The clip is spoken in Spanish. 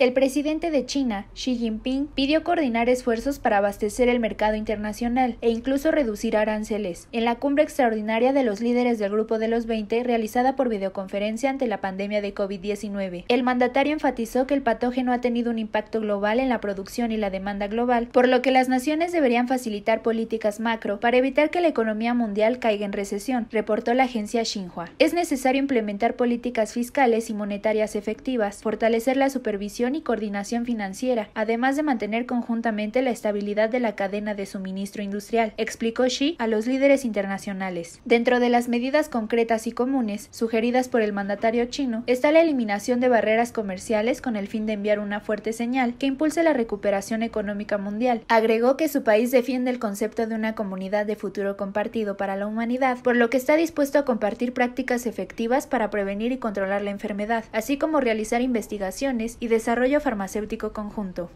El presidente de China, Xi Jinping, pidió coordinar esfuerzos para abastecer el mercado internacional e incluso reducir aranceles. En la cumbre extraordinaria de los líderes del Grupo de los 20, realizada por videoconferencia ante la pandemia de COVID-19, el mandatario enfatizó que el patógeno ha tenido un impacto global en la producción y la demanda global, por lo que las naciones deberían facilitar políticas macro para evitar que la economía mundial caiga en recesión, reportó la agencia Xinhua. Es necesario implementar políticas fiscales y monetarias efectivas, fortalecer la supervisión y coordinación financiera, además de mantener conjuntamente la estabilidad de la cadena de suministro industrial, explicó Xi a los líderes internacionales. Dentro de las medidas concretas y comunes sugeridas por el mandatario chino está la eliminación de barreras comerciales con el fin de enviar una fuerte señal que impulse la recuperación económica mundial. Agregó que su país defiende el concepto de una comunidad de futuro compartido para la humanidad, por lo que está dispuesto a compartir prácticas efectivas para prevenir y controlar la enfermedad, así como realizar investigaciones y desarrollar desarrollo farmacéutico conjunto.